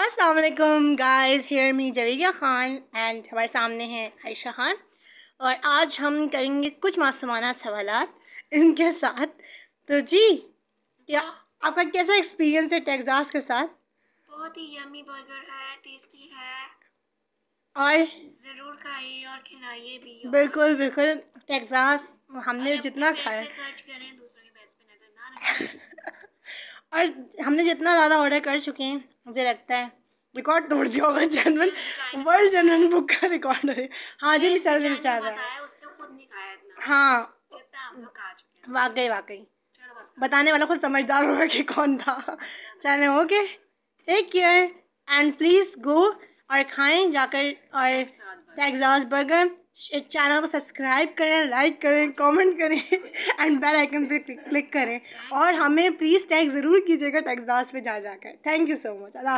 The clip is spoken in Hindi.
असलकुम guys here me Javeria Khan and हमारे सामने हैं आयशा ख़ान और आज हम करेंगे कुछ मासूमाना सवाल इनके साथ तो जी क्या हाँ। आपका कैसा एक्सपीरियंस है टेक्सास के साथ बहुत ही यमी बर्गर है टेस्टी है और ज़रूर खाइए और खिलाइए भी बिल्कुल बिल्कुल टेक्सास हमने जितना खाया और हमने जितना ज़्यादा ऑर्डर कर चुके हैं मुझे लगता है रिकॉर्ड तोड़ दिया होगा जनरल वर्ल्ड जनरल बुक का रिकॉर्ड है हाँ जी बेचारा से बेचारा हाँ वाकई वाकई बताने वाला खुद समझदार होगा कि कौन था चले okay take care and please go और खाएं जाकर और टेक्सास बर्गर चैनल को सब्सक्राइब करें लाइक करें कमेंट करें एंड बेल आइकन पे क्लिक करें और हमें प्लीज़ टैग ज़रूर कीजिएगा टेक्सास पे जा जाकर thank you so much Allah